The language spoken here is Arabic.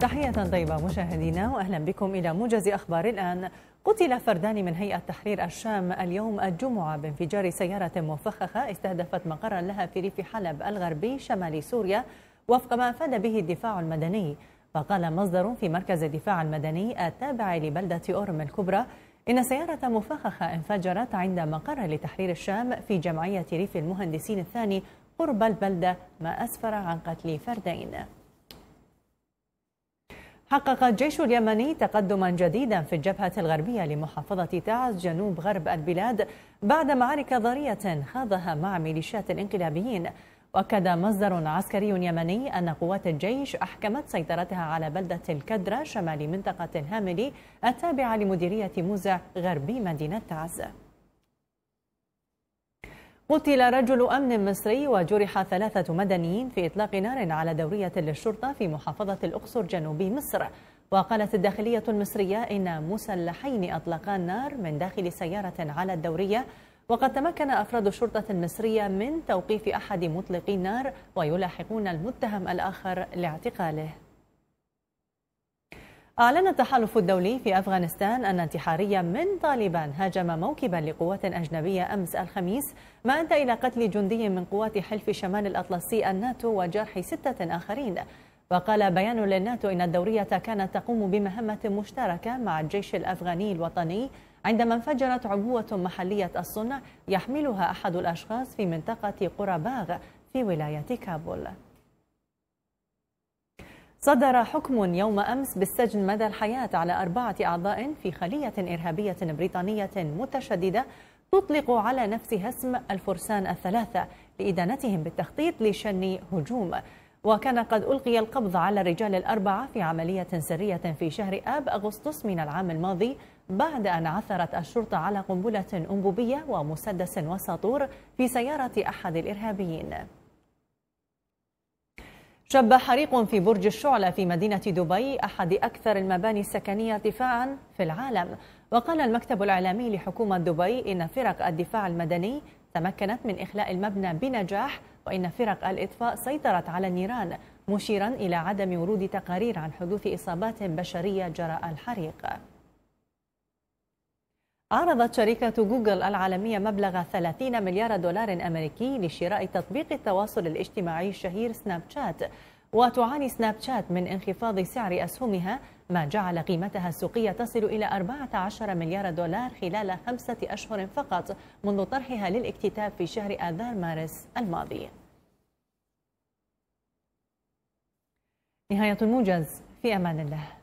تحية طيبة مشاهدينا وأهلا بكم إلى موجز أخبار الآن قتل فردان من هيئة تحرير الشام اليوم الجمعة بانفجار سيارة مفخخة استهدفت مقرا لها في ريف حلب الغربي شمال سوريا وفق ما أفاد به الدفاع المدني فقال مصدر في مركز الدفاع المدني التابع لبلدة أورم الكبرى إن سيارة مفخخة انفجرت عند مقر لتحرير الشام في جمعية ريف المهندسين الثاني قرب البلدة ما أسفر عن قتل فردين حقق الجيش اليمني تقدما جديدا في الجبهة الغربية لمحافظة تعز جنوب غرب البلاد بعد معارك ضارية خاضها مع ميليشيات الانقلابيين وأكد مصدر عسكري يمني أن قوات الجيش أحكمت سيطرتها على بلدة الكدرة شمال منطقة الهاملي التابعة لمديرية موزع غربي مدينة تعز قتل رجل أمن مصري وجرح ثلاثة مدنيين في إطلاق نار على دورية للشرطة في محافظة الأقصر جنوب مصر وقالت الداخلية المصرية إن مسلحين أطلقا النار من داخل سيارة على الدورية وقد تمكن أفراد الشرطة المصرية من توقيف أحد مطلقي النار ويلاحقون المتهم الآخر لاعتقاله أعلن التحالف الدولي في أفغانستان أن انتحاريا من طالبان هاجم موكبا لقوات أجنبية أمس الخميس ما أدى إلى قتل جندي من قوات حلف شمال الأطلسي الناتو وجرح ستة آخرين وقال بيان للناتو إن الدورية كانت تقوم بمهمة مشتركة مع الجيش الأفغاني الوطني عندما انفجرت عبوة محلية الصنع يحملها أحد الأشخاص في منطقة قرباغ في ولاية كابول صدر حكم يوم أمس بالسجن مدى الحياة على أربعة أعضاء في خلية إرهابية بريطانية متشددة تطلق على نفسها اسم الفرسان الثلاثة لإدانتهم بالتخطيط لشن هجوم وكان قد ألقي القبض على الرجال الأربعة في عملية سرية في شهر آب أغسطس من العام الماضي بعد أن عثرت الشرطة على قنبلة أنبوبية ومسدس وساطور في سيارة أحد الإرهابيين شب حريق في برج الشعلة في مدينة دبي أحد أكثر المباني السكنية دفاعا في العالم وقال المكتب الإعلامي لحكومة دبي إن فرق الدفاع المدني تمكنت من إخلاء المبنى بنجاح وإن فرق الإطفاء سيطرت على النيران مشيرا إلى عدم ورود تقارير عن حدوث إصابات بشرية جراء الحريق عرضت شركة جوجل العالمية مبلغ 30 مليار دولار أمريكي لشراء تطبيق التواصل الاجتماعي الشهير سناب شات وتعاني سناب شات من انخفاض سعر أسهمها ما جعل قيمتها السوقية تصل إلى 14 مليار دولار خلال خمسة أشهر فقط منذ طرحها للاكتتاب في شهر آذار مارس الماضي نهاية الموجز في أمان الله